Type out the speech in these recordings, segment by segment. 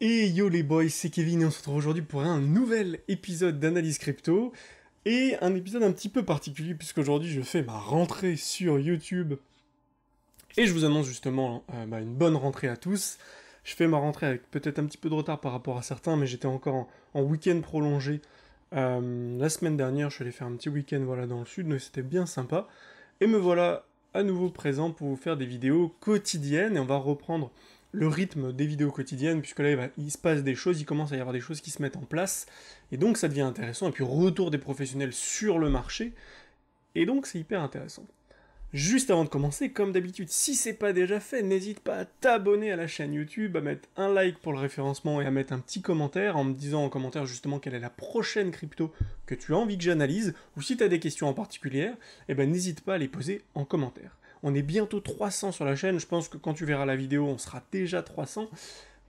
Et yo les boys, c'est Kevin et on se retrouve aujourd'hui pour un nouvel épisode d'analyse crypto et un épisode un petit peu particulier puisqu'aujourd'hui je fais ma rentrée sur YouTube et je vous annonce justement euh, bah, une bonne rentrée à tous. Je fais ma rentrée avec peut-être un petit peu de retard par rapport à certains mais j'étais encore en, week-end prolongé euh, la semaine dernière. Je suis allé faire un petit week-end voilà dans le sud mais c'était bien sympa et me voilà à nouveau présent pour vous faire des vidéos quotidiennes et on va reprendre le rythme des vidéos quotidiennes, puisque là, il se passe des choses, il commence à y avoir des choses qui se mettent en place, et donc ça devient intéressant, et puis retour des professionnels sur le marché, et donc c'est hyper intéressant. Juste avant de commencer, comme d'habitude, si c'est pas déjà fait, n'hésite pas à t'abonner à la chaîne YouTube, à mettre un like pour le référencement et à mettre un petit commentaire en me disant en commentaire justement quelle est la prochaine crypto que tu as envie que j'analyse, ou si tu as des questions en particulier, et eh ben n'hésite pas à les poser en commentaire. On est bientôt 300 sur la chaîne. Je pense que quand tu verras la vidéo, on sera déjà 300.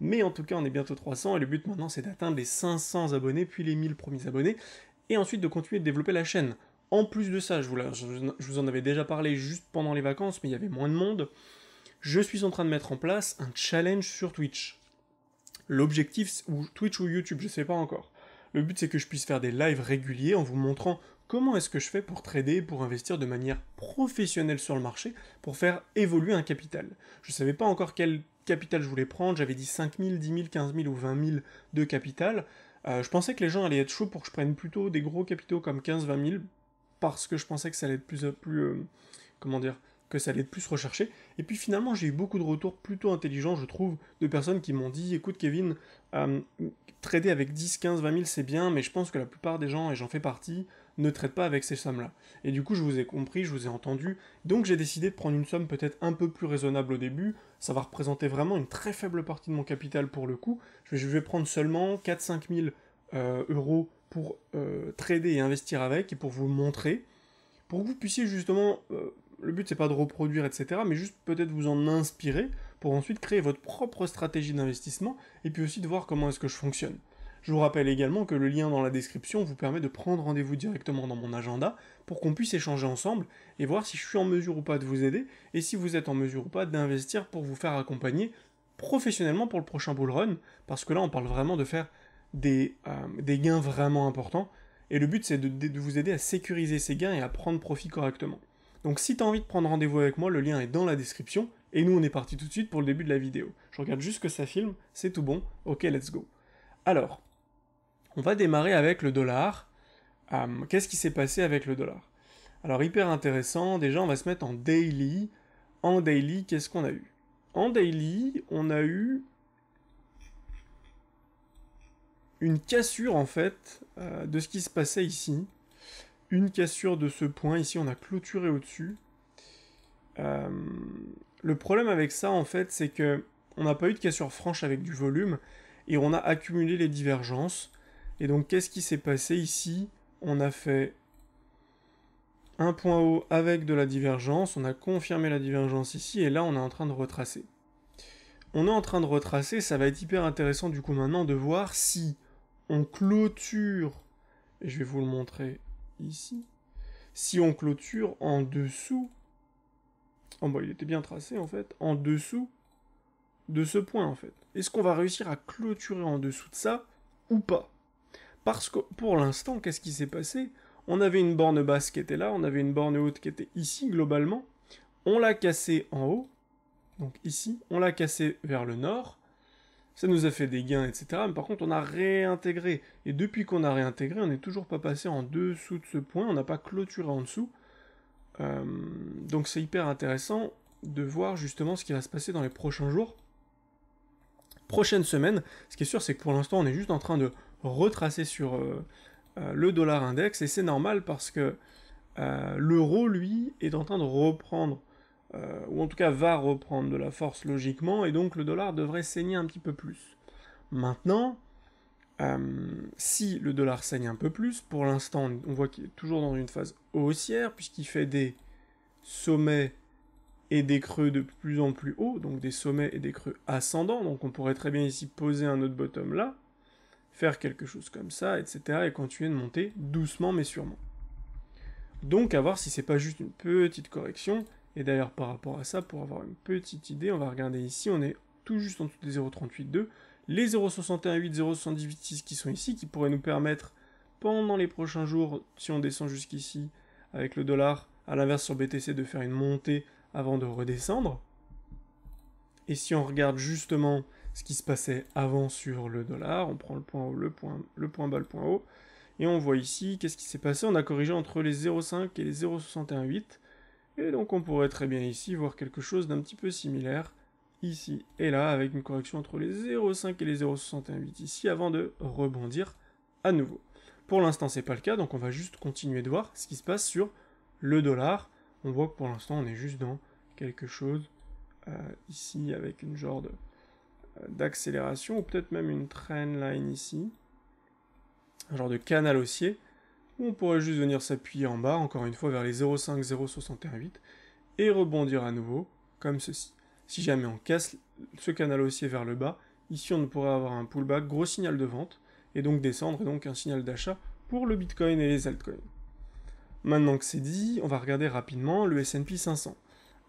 Mais en tout cas, on est bientôt 300 et le but maintenant, c'est d'atteindre les 500 abonnés, puis les 1000 premiers abonnés, et ensuite de continuer de développer la chaîne. En plus de ça, je vous, en avais déjà parlé juste pendant les vacances, mais il y avait moins de monde. Je suis en train de mettre en place un challenge sur Twitch. L'objectif, ou Twitch ou YouTube, je ne sais pas encore. Le but, c'est que je puisse faire des lives réguliers en vous montrant comment est-ce que je fais pour trader, pour investir de manière professionnelle sur le marché, pour faire évoluer un capital. Je ne savais pas encore quel capital je voulais prendre, j'avais dit 5 000, 10 000, 15 000 ou 20 000 de capital. Euh, je pensais que les gens allaient être chauds pour que je prenne plutôt des gros capitaux comme 15-20 000, parce que je pensais que ça allait être plus... Euh, euh, comment dire que ça allait être plus recherché. Et puis finalement, j'ai eu beaucoup de retours plutôt intelligents, je trouve, de personnes qui m'ont dit écoute, Kevin, trader avec 10, 15, 20 000, c'est bien, mais je pense que la plupart des gens, et j'en fais partie, ne traite pas avec ces sommes-là. Et du coup, je vous ai compris, je vous ai entendu, donc j'ai décidé de prendre une somme peut-être un peu plus raisonnable au début, ça va représenter vraiment une très faible partie de mon capital pour le coup, je vais prendre seulement 4-5 000 euh, euros pour euh, trader et investir avec, et pour vous montrer, pour que vous puissiez justement, euh, le but c'est pas de reproduire, etc., mais juste peut-être vous en inspirer, pour ensuite créer votre propre stratégie d'investissement, et puis aussi de voir comment est-ce que je fonctionne. Je vous rappelle également que le lien dans la description vous permet de prendre rendez-vous directement dans mon agenda pour qu'on puisse échanger ensemble et voir si je suis en mesure ou pas de vous aider et si vous êtes en mesure ou pas d'investir pour vous faire accompagner professionnellement pour le prochain bull run parce que là on parle vraiment de faire des, euh, des gains vraiment importants et le but c'est de, de, vous aider à sécuriser ces gains et à prendre profit correctement. Donc si tu as envie de prendre rendez-vous avec moi, le lien est dans la description et nous on est parti tout de suite pour le début de la vidéo. Je regarde juste que ça filme, c'est tout bon, ok let's go. Alors, on va démarrer avec le dollar. Hum, qu'est-ce qui s'est passé avec le dollar Alors hyper intéressant, déjà on va se mettre en daily. En daily, qu'est-ce qu'on a eu En daily, on a eu une cassure en fait euh, de ce qui se passait ici. Une cassure de ce point ici, on a clôturé au-dessus. Hum, le problème avec ça en fait, c'est que on n'a pas eu de cassure franche avec du volume et on a accumulé les divergences. Et donc, qu'est-ce qui s'est passé ici On a fait un point haut avec de la divergence, on a confirmé la divergence ici, et là, on est en train de retracer. On est en train de retracer, ça va être hyper intéressant du coup maintenant de voir si on clôture, et je vais vous le montrer ici, si on clôture en dessous, oh, bah, il était bien tracé en fait, en dessous de ce point en fait. Est-ce qu'on va réussir à clôturer en dessous de ça ou pas parce que pour l'instant, qu'est-ce qui s'est passé On avait une borne basse qui était là, on avait une borne haute qui était ici globalement. On l'a cassée en haut, donc ici, on l'a cassée vers le nord. Ça nous a fait des gains, etc. Mais par contre, on a réintégré. Et depuis qu'on a réintégré, on n'est toujours pas passé en dessous de ce point. On n'a pas clôturé en dessous. Euh, donc c'est hyper intéressant de voir justement ce qui va se passer dans les prochains jours. Prochaine semaine. Ce qui est sûr, c'est que pour l'instant, on est juste en train de retracé sur euh, euh, le dollar index, et c'est normal parce que euh, l'euro, lui, est en train de reprendre, ou en tout cas va reprendre de la force logiquement, et donc le dollar devrait saigner un petit peu plus. Maintenant, si le dollar saigne un peu plus, pour l'instant, on voit qu'il est toujours dans une phase haussière, puisqu'il fait des sommets et des creux de plus en plus haut, donc des sommets et des creux ascendants, donc on pourrait très bien ici poser un autre bottom là, faire quelque chose comme ça, etc. et continuer de monter doucement mais sûrement. Donc à voir si c'est pas juste une petite correction, et d'ailleurs par rapport à ça, pour avoir une petite idée, on va regarder ici, on est tout juste en dessous des 0,382, les 0,618, 0,786 qui sont ici, qui pourraient nous permettre pendant les prochains jours, si on descend jusqu'ici avec le dollar, à l'inverse sur BTC, de faire une montée avant de redescendre. Et si on regarde justement ce qui se passait avant sur le dollar. On prend le point haut, le point, le point bas, le point haut. Et on voit ici qu'est-ce qui s'est passé. On a corrigé entre les 0,5 et les 0,618. Et donc on pourrait très bien ici voir quelque chose d'un petit peu similaire ici et là avec une correction entre les 0,5 et les 0,618 ici avant de rebondir à nouveau. Pour l'instant c'est pas le cas donc on va juste continuer de voir ce qui se passe sur le dollar. On voit que pour l'instant on est juste dans quelque chose euh, ici avec une genre de d'accélération, ou peut-être même une train line ici, un genre de canal haussier, où on pourrait juste venir s'appuyer en bas, encore une fois vers les 0,5, 0,618, et rebondir à nouveau, comme ceci. Si jamais on casse ce canal haussier vers le bas, ici on pourrait avoir un pullback, gros signal de vente, et donc descendre, et donc un signal d'achat pour le Bitcoin et les altcoins. Maintenant que c'est dit, on va regarder rapidement le S&P 500.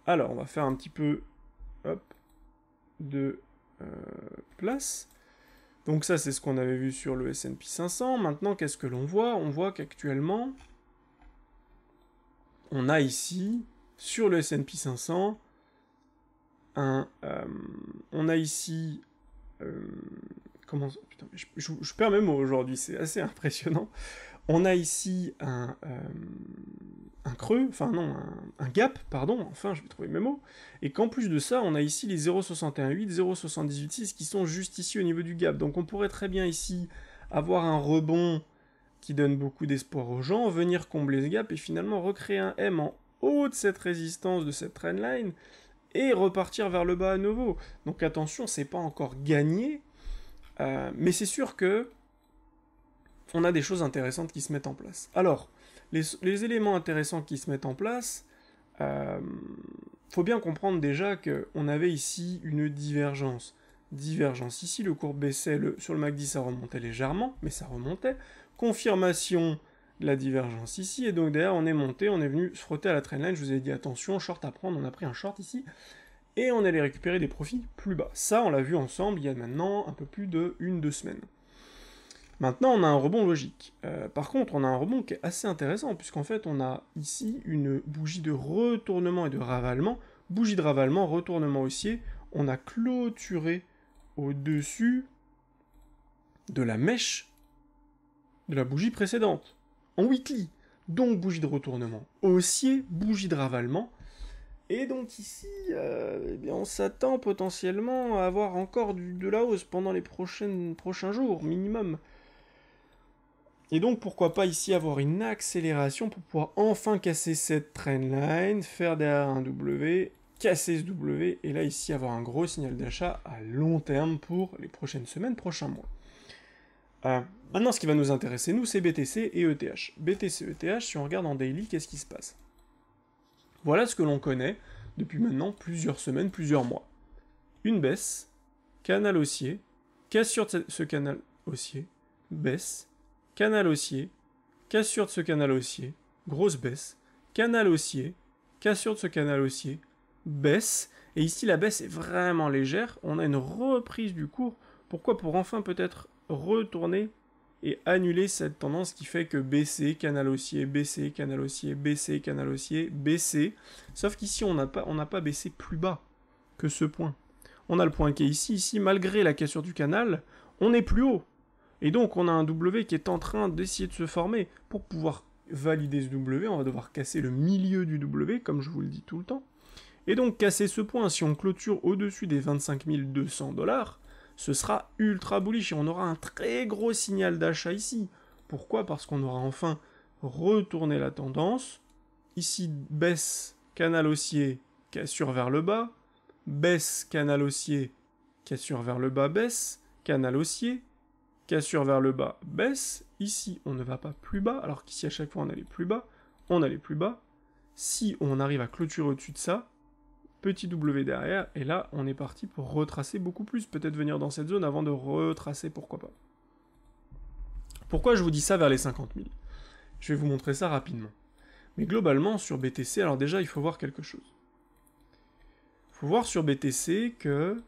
Alors, on va faire un petit peu hop, de euh, place. Donc ça, c'est ce qu'on avait vu sur le S&P 500. Maintenant, qu'est-ce que l'on voit On voit qu'actuellement, on a ici, sur le S&P 500, un, euh, on a ici... Euh, comment, je, je perds mes mots aujourd'hui, c'est assez impressionnant. On a ici un, euh, un creux, enfin non, un, gap, pardon, enfin je vais trouver mes mots, et qu'en plus de ça, on a ici les 0,618, 0,786 qui sont juste ici au niveau du gap. Donc on pourrait très bien ici avoir un rebond qui donne beaucoup d'espoir aux gens, venir combler ce gap et finalement recréer un M en haut de cette résistance, de cette trendline, et repartir vers le bas à nouveau. Donc attention, c'est pas encore gagné, euh, mais c'est sûr que on a des choses intéressantes qui se mettent en place. Alors, les, éléments intéressants qui se mettent en place, euh, faut bien comprendre déjà qu'on avait ici une divergence. Divergence ici, le cours baissait, le, sur le MACD ça remontait légèrement, mais ça remontait. Confirmation de la divergence ici, et donc derrière on est monté, on est venu se frotter à la trendline, je vous ai dit attention, short à prendre, on a pris un short ici, et on allait récupérer des profits plus bas. Ça on l'a vu ensemble il y a maintenant un peu plus de une, deux semaines. Maintenant, on a un rebond logique. Euh, par contre, on a un rebond qui est assez intéressant, puisqu'en fait, on a ici une bougie de retournement et de ravalement. Bougie de ravalement, retournement haussier. On a clôturé au-dessus de la mèche de la bougie précédente, en weekly. Donc, bougie de retournement haussier, bougie de ravalement. Et donc ici, euh, eh on s'attend potentiellement à avoir encore de la hausse pendant les prochains jours minimum. Et donc pourquoi pas ici avoir une accélération pour pouvoir enfin casser cette trendline, faire derrière un W, casser ce W, et là ici avoir un gros signal d'achat à long terme pour les prochaines semaines, prochains mois. Euh, maintenant ce qui va nous intéresser nous c'est BTC et ETH. BTC et ETH, si on regarde en daily, qu'est-ce qui se passe Voilà ce que l'on connaît depuis maintenant plusieurs semaines, plusieurs mois. Une baisse, canal haussier, casse sur ce canal haussier, baisse, canal haussier, cassure de ce canal haussier, grosse baisse, canal haussier, cassure de ce canal haussier, baisse, et ici la baisse est vraiment légère, on a une reprise du cours, pourquoi Pour enfin peut-être retourner et annuler cette tendance qui fait que baisser, canal haussier, baisser, canal haussier, baisser, canal haussier, baisser, sauf qu'ici on n'a pas, on pas baissé plus bas que ce point. On a le point qui est ici, ici, malgré la cassure du canal, on est plus haut. Et donc on a un W qui est en train d'essayer de se former. Pour pouvoir valider ce W, on va devoir casser le milieu du W, comme je vous le dis tout le temps. Et donc casser ce point, si on clôture au-dessus des 25 200 dollars, ce sera ultra bullish et on aura un très gros signal d'achat ici. Pourquoi Parce qu'on aura enfin retourné la tendance. Ici, baisse, canal haussier, cassure vers le bas, baisse, canal haussier, cassure vers le bas, baisse, canal haussier, cassure vers le bas, baisse. Ici, on ne va pas plus bas, alors qu'ici, à chaque fois, on allait plus bas, on allait plus bas. Si on arrive à clôturer au-dessus de ça, petit W derrière, et là, on est parti pour retracer beaucoup plus. Peut-être venir dans cette zone avant de retracer, pourquoi pas. Pourquoi je vous dis ça vers les 50 000 Je vais vous montrer ça rapidement. Mais globalement, sur BTC, alors déjà, il faut voir quelque chose. Il faut voir sur BTC que,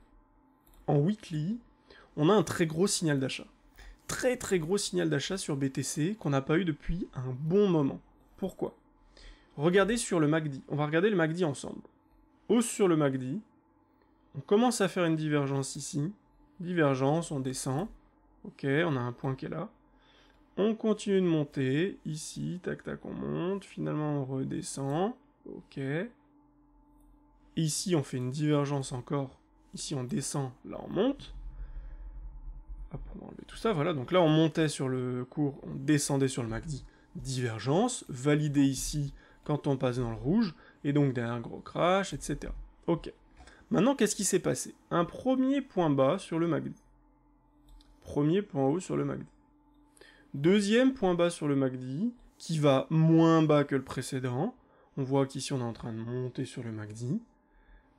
en weekly, on a un très gros signal d'achat très très gros signal d'achat sur BTC qu'on n'a pas eu depuis un bon moment. Pourquoi Regardez sur le MACD. On va regarder le MACD ensemble. Hausse sur le MACD. On commence à faire une divergence ici. Divergence, on descend. Ok, on a un point qui est là. On continue de monter. Ici, tac tac, on monte. Finalement, on redescend. Ok. Ici, on fait une divergence encore. Ici, on descend. Là, on monte enlever tout ça, voilà. Donc là, on montait sur le cours, on descendait sur le MACD. Divergence, validé ici quand on passe dans le rouge, et donc derrière un gros crash, etc. Ok. Maintenant, qu'est-ce qui s'est passé Un premier point bas sur le MACD. Premier point haut sur le MACD. Deuxième point bas sur le MACD, qui va moins bas que le précédent. On voit qu'ici, on est en train de monter sur le MACD.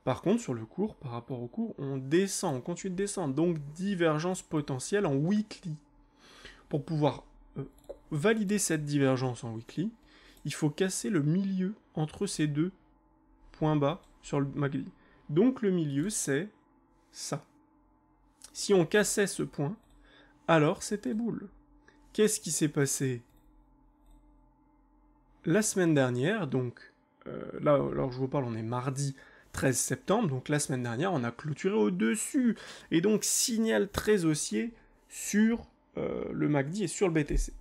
Par contre, sur le cours, par rapport au cours, on descend, on continue de descendre. Donc, divergence potentielle en weekly. Pour pouvoir euh, valider cette divergence en weekly, il faut casser le milieu entre ces deux points bas sur le magli. Donc, le milieu, c'est ça. Si on cassait ce point, alors c'était boule. Qu'est-ce qui s'est passé la semaine dernière, donc euh, là, alors je vous parle, on est mardi 13 septembre, donc la semaine dernière, on a clôturé au-dessus. Et donc signal très haussier sur euh, le MACD et sur le BTC.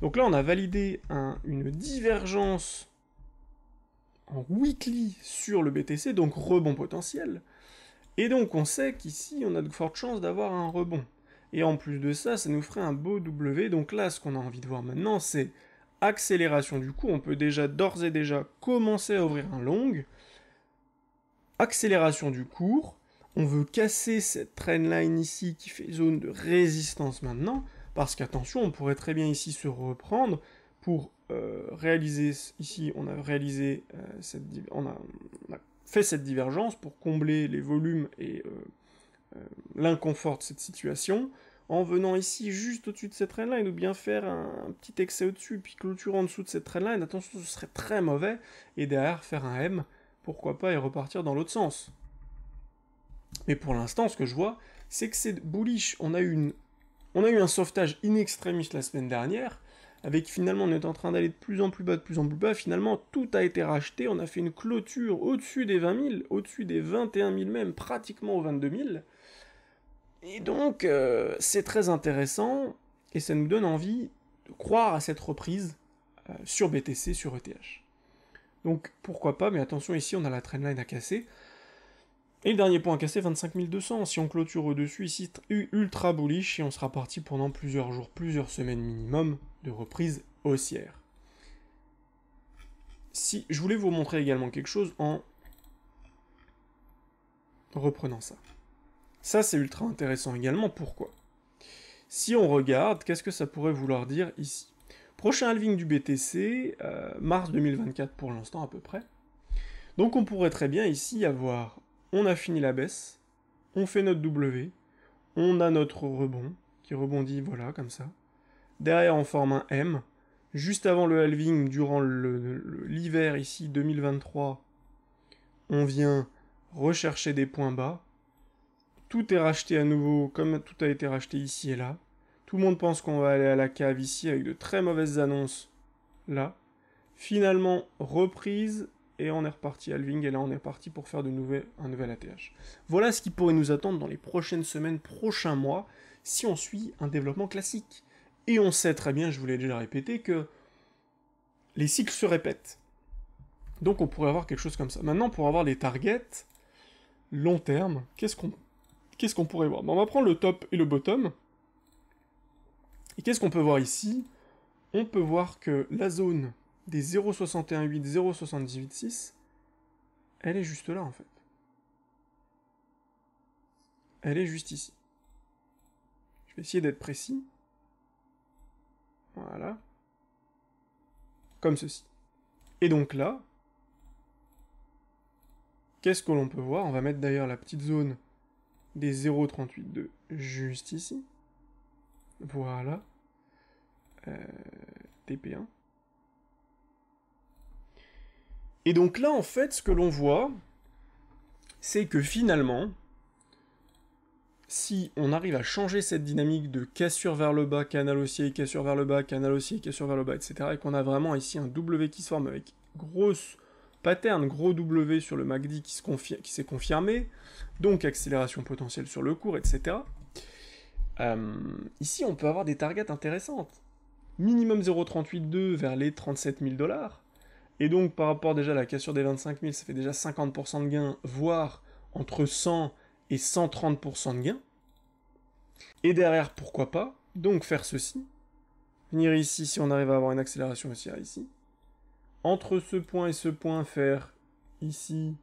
Donc là, on a validé une divergence en weekly sur le BTC, donc rebond potentiel. Et donc on sait qu'ici, on a de fortes chances d'avoir un rebond. Et en plus de ça, ça nous ferait un beau W. Donc là, ce qu'on a envie de voir maintenant, c'est accélération du coup. On peut déjà d'ores et déjà commencer à ouvrir un long accélération du cours, on veut casser cette trendline ici qui fait zone de résistance maintenant, parce qu'attention, on pourrait très bien ici se reprendre pour euh, réaliser, ici on a réalisé, euh, cette, on a, fait cette divergence pour combler les volumes et euh, l'inconfort de cette situation, en venant ici juste au-dessus de cette trendline, ou bien faire un, petit excès au-dessus, puis clôturer en dessous de cette trendline, attention, ce serait très mauvais, et derrière faire un M, pourquoi pas et repartir dans l'autre sens. Mais pour l'instant, ce que je vois, c'est que c'est bullish. On a, eu un sauvetage in extremis la semaine dernière, avec finalement on est en train d'aller de plus en plus bas, de plus en plus bas, finalement tout a été racheté, on a fait une clôture au-dessus des 20 000, au-dessus des 21 000 même, pratiquement aux 22 000. Et donc euh, c'est très intéressant et ça nous donne envie de croire à cette reprise euh, sur BTC, sur ETH. Donc pourquoi pas, mais attention ici on a la trendline à casser. Et le dernier point à casser, 25 200. Si on clôture au-dessus, ici ultra bullish et on sera parti pendant plusieurs jours, plusieurs semaines minimum de reprise haussière. Si je voulais vous montrer également quelque chose en reprenant ça. Ça c'est ultra intéressant également, pourquoi Si on regarde, qu'est-ce que ça pourrait vouloir dire ici Prochain halving du BTC, euh, mars 2024 pour l'instant à peu près. Donc on pourrait très bien ici avoir, on a fini la baisse, on fait notre W, on a notre rebond, qui rebondit, voilà, comme ça. Derrière on forme un M, juste avant le halving, durant l'hiver ici 2023, on vient rechercher des points bas, tout est racheté à nouveau comme tout a été racheté ici et là, tout le monde pense qu'on va aller à la cave ici avec de très mauvaises annonces. Là. Finalement, reprise. Et on est reparti à Alving. Et là, on est parti pour faire de nouvel, un nouvel ATH. Voilà ce qui pourrait nous attendre dans les prochaines semaines, prochains mois, si on suit un développement classique. Et on sait très bien, je vous l'ai déjà répété, que les cycles se répètent. Donc on pourrait avoir quelque chose comme ça. Maintenant, pour avoir les targets long terme, qu'est-ce qu'on pourrait voir ben, On va prendre le top et le bottom. Et qu'est-ce qu'on peut voir ici On peut voir que la zone des 0,618, 0,786, elle est juste là en fait. Elle est juste ici. Je vais essayer d'être précis. Voilà. Comme ceci. Et donc là, qu'est-ce que l'on peut voir On va mettre d'ailleurs la petite zone des 0,382 juste ici. Voilà. Euh, TP1. Et donc là, en fait, ce que l'on voit, c'est que finalement, si on arrive à changer cette dynamique de cassure vers le bas, canal haussier, cassure vers le bas, canal haussier, cassure vers le bas, etc., et qu'on a vraiment ici un W qui se forme avec grosse pattern, gros W sur le MACD qui s'est confirmé, donc accélération potentielle sur le cours, etc., euh, ici, on peut avoir des targets intéressantes. Minimum 0,382 vers les 37 000 dollars. Et donc, par rapport déjà à la cassure des 25 000, ça fait déjà 50% de gain, voire entre 100 et 130% de gain. Et derrière, pourquoi pas Donc faire ceci. Venir ici si on arrive à avoir une accélération haussière ici. Entre ce point et ce point, faire ici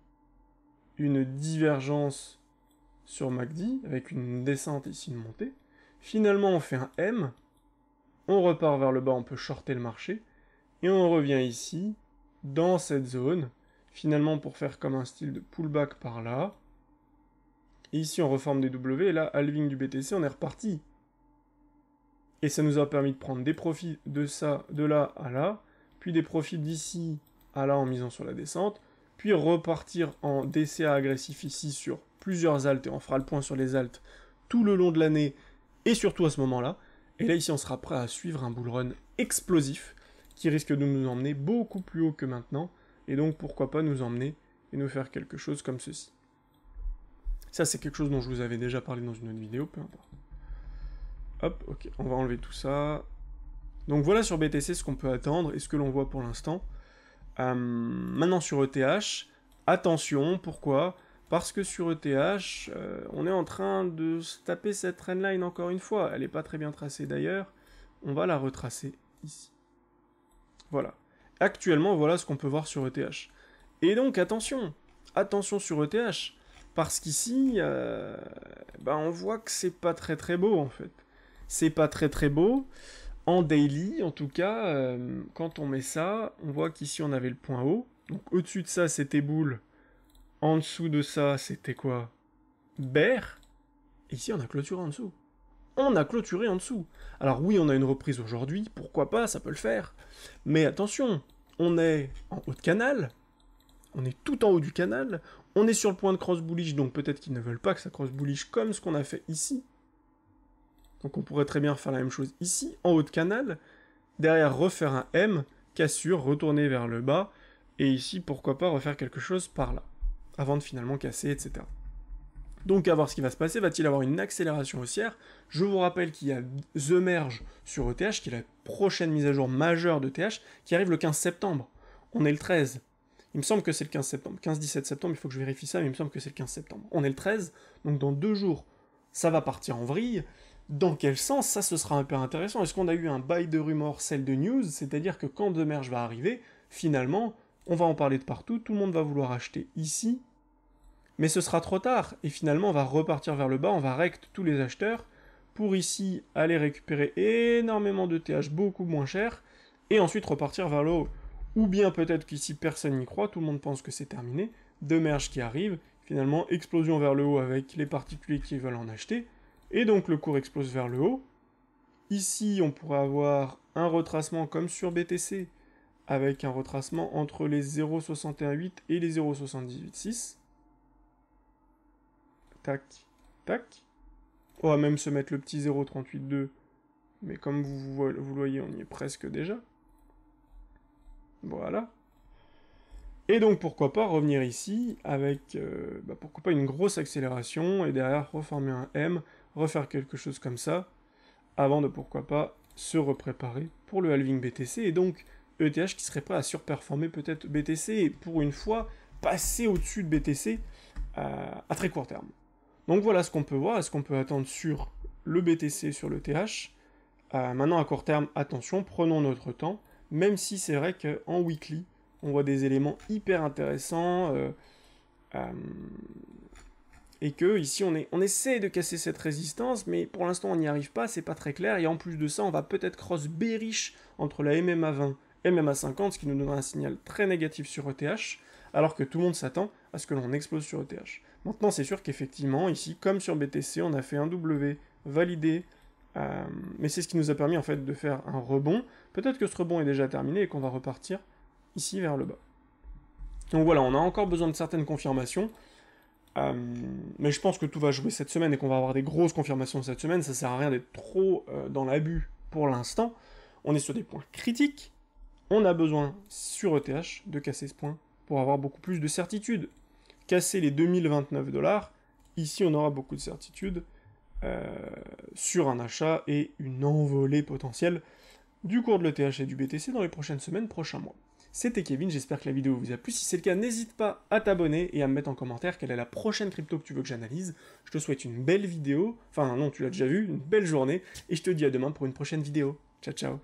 une divergence sur MACD, avec une descente ici, une montée. Finalement, on fait un M, on repart vers le bas, on peut shorter le marché, et on revient ici, dans cette zone, finalement pour faire comme un style de pullback par là. Et ici, on reforme des W, et là, halving du BTC, on est reparti. Et ça nous a permis de prendre des profits de ça, de là à là, puis des profits d'ici à là en misant sur la descente, puis repartir en DCA agressif ici sur plusieurs altes, et on fera le point sur les altes tout le long de l'année, et surtout à ce moment-là. Et là, ici, on sera prêt à suivre un bull run explosif, qui risque de nous emmener beaucoup plus haut que maintenant, et donc pourquoi pas nous emmener et nous faire quelque chose comme ceci. Ça, c'est quelque chose dont je vous avais déjà parlé dans une autre vidéo, peu importe. Hop, ok, on va enlever tout ça. Donc voilà sur BTC ce qu'on peut attendre et ce que l'on voit pour l'instant. Euh, maintenant sur ETH, attention, pourquoi parce que sur ETH, euh, on est en train de taper cette trendline encore une fois. Elle n'est pas très bien tracée d'ailleurs. On va la retracer ici. Voilà. Actuellement, voilà ce qu'on peut voir sur ETH. Et donc, attention Attention sur ETH Parce qu'ici, euh, ben, on voit que c'est pas très très beau, en fait. C'est pas très très beau. En daily, en tout cas, euh, quand on met ça, on voit qu'ici, on avait le point haut. Donc, au-dessus de ça, c'était boule en dessous de ça, c'était quoi Berre Ici, on a clôturé en dessous. On a clôturé en dessous. Alors oui, on a une reprise aujourd'hui, pourquoi pas, ça peut le faire. Mais attention, on est en haut de canal, on est tout en haut du canal, on est sur le point de cross bullish donc peut-être qu'ils ne veulent pas que ça cross bullish comme ce qu'on a fait ici. Donc on pourrait très bien faire la même chose ici, en haut de canal, derrière refaire un M, cassure, retourner vers le bas, et ici, pourquoi pas refaire quelque chose par là avant de finalement casser, etc. Donc à voir ce qui va se passer, va-t-il avoir une accélération haussière Je vous rappelle qu'il y a The Merge sur ETH, qui est la prochaine mise à jour majeure d'ETH, e qui arrive le 15 septembre. On est le 13. Il me semble que c'est le 15 septembre. 15-17 septembre, il faut que je vérifie ça, mais il me semble que c'est le 15 septembre. On est le 13, donc dans deux jours, ça va partir en vrille. Dans quel sens Ça, ce sera un peu intéressant. Est-ce qu'on a eu un bail de rumeur, celle de news C'est-à-dire que quand The Merge va arriver, finalement, on va en parler de partout, tout le monde va vouloir acheter ici, mais ce sera trop tard, et finalement on va repartir vers le bas, on va rect tous les acheteurs, pour ici aller récupérer énormément de TH beaucoup moins cher, et ensuite repartir vers le haut. Ou bien peut-être qu'ici personne n'y croit, tout le monde pense que c'est terminé, deux merges qui arrivent, finalement explosion vers le haut avec les particuliers qui veulent en acheter, et donc le cours explose vers le haut. Ici on pourrait avoir un retracement comme sur BTC, avec un retracement entre les 0,618 et les 0,786. Tac. Tac. On va même se mettre le petit 0.38.2. Mais comme vous, vous voyez, on y est presque déjà. Voilà. Et donc pourquoi pas revenir ici avec, euh, bah, pourquoi pas une grosse accélération, et derrière reformer un M, refaire quelque chose comme ça, avant de pourquoi pas se repréparer pour le halving BTC, et donc ETH qui serait prêt à surperformer peut-être BTC, et pour une fois passer au-dessus de BTC à très court terme. Donc voilà ce qu'on peut voir et ce qu'on peut attendre sur le BTC, sur le TH. Euh, maintenant, à court terme, attention, prenons notre temps, même si c'est vrai qu'en weekly, on voit des éléments hyper intéressants. Euh, euh, et que ici on, est, on essaie de casser cette résistance, mais pour l'instant on n'y arrive pas, c'est pas très clair, et en plus de ça on va peut-être cross bearish entre la MMA 20 et MMA 50, ce qui nous donnera un signal très négatif sur ETH, alors que tout le monde s'attend à ce que l'on explose sur ETH. Maintenant, c'est sûr qu'effectivement, ici, comme sur BTC, on a fait un W validé, euh, mais c'est ce qui nous a permis en fait de faire un rebond. Peut-être que ce rebond est déjà terminé et qu'on va repartir ici vers le bas. Donc voilà, on a encore besoin de certaines confirmations, euh, mais je pense que tout va jouer cette semaine et qu'on va avoir des grosses confirmations cette semaine. Ça sert à rien d'être trop euh, dans l'abus pour l'instant. On est sur des points critiques. On a besoin sur ETH de casser ce point pour avoir beaucoup plus de certitude casser les 2029 dollars, ici on aura beaucoup de certitudes euh, sur un achat et une envolée potentielle du cours de l'ETH et du BTC dans les prochaines semaines, prochains mois. C'était Kevin, j'espère que la vidéo vous a plu. Si c'est le cas, n'hésite pas à t'abonner et à me mettre en commentaire quelle est la prochaine crypto que tu veux que j'analyse. Je te souhaite une belle vidéo, enfin non, tu l'as déjà vu, une belle journée, et je te dis à demain pour une prochaine vidéo. Ciao ciao